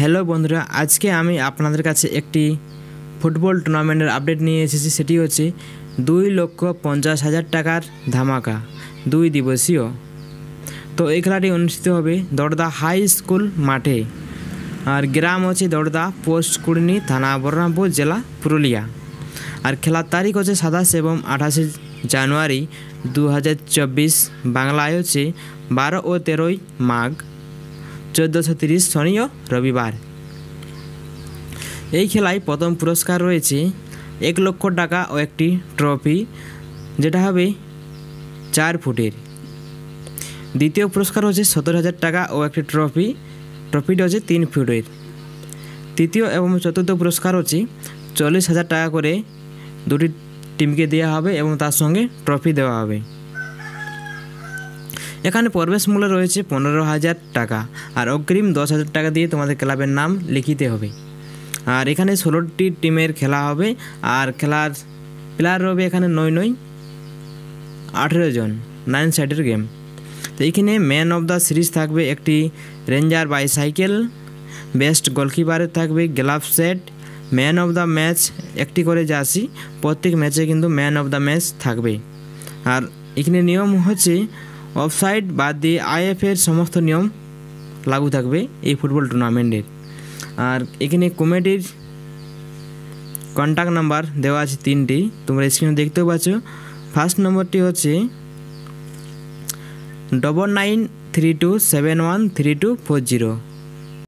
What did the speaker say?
hello বন্ধুরা আজকে আমি আপনাদের কাছে একটি ফুটবল টুর্নামেন্টের আপডেট নিয়ে এসেছি সেটি হচ্ছে দুই লক্ষ পঞ্চাশ হাজার টাকার ধামাকা দুই দিবসীয় তো এই খেলাটি অনুষ্ঠিত হবে দর্দা হাই স্কুল মাঠে আর গ্রাম হচ্ছে দর্দা পোস্ট কুড়নি থানা বহরমপুর জেলা পুরুলিয়া আর খেলার তারিখ হচ্ছে সাতাশ এবং আঠাশে জানুয়ারি দু হাজার চব্বিশ বাংলায় হচ্ছে বারো ও তেরোই মাঘ চোদ্দোশো তিরিশ শনি ও রবিবার এই খেলায় প্রথম পুরস্কার রয়েছে এক লক্ষ টাকা ও একটি ট্রফি যেটা হবে চার ফুটের দ্বিতীয় পুরস্কার হচ্ছে সত্তর হাজার টাকা ও একটি ট্রফি ট্রফিটা হচ্ছে তিন ফুটের তৃতীয় এবং চতুর্থ পুরস্কার হচ্ছে চল্লিশ হাজার টাকা করে দুটি টিমকে দেওয়া হবে এবং তার সঙ্গে ট্রফি দেওয়া হবে এখানে প্রবেশ মূল্য রয়েছে পনেরো হাজার টাকা আর অগ্রিম দশ হাজার টাকা দিয়ে তোমাদের ক্লাবের নাম লিখিতে হবে আর এখানে ষোলোটি টিমের খেলা হবে আর খেলার প্লেয়ার রবে এখানে নয় নয় আঠেরো জন নাইন সাইডের গেম তো এখানে ম্যান অফ দ্য সিরিজ থাকবে একটি রেঞ্জার বাইসাইকেল বেস্ট গোলকিপারের থাকবে glove set man of the match একটি করে জার্সি প্রত্যেক ম্যাচে কিন্তু ম্যান অফ দ্য ম্যাচ থাকবে আর এখানে নিয়ম হচ্ছে অফসাইড বাদ দিয়ে আইএফের সমস্ত নিয়ম লাগু থাকবে এই ফুটবল টুর্নামেন্টের আর এখানে কমিটির কন্ট্যাক্ট নাম্বার দেওয়া আছে তিনটি তোমরা স্ক্রিনে দেখতেও পাচ্ছ ফার্স্ট নম্বরটি হচ্ছে double nine three two seven one three two four zero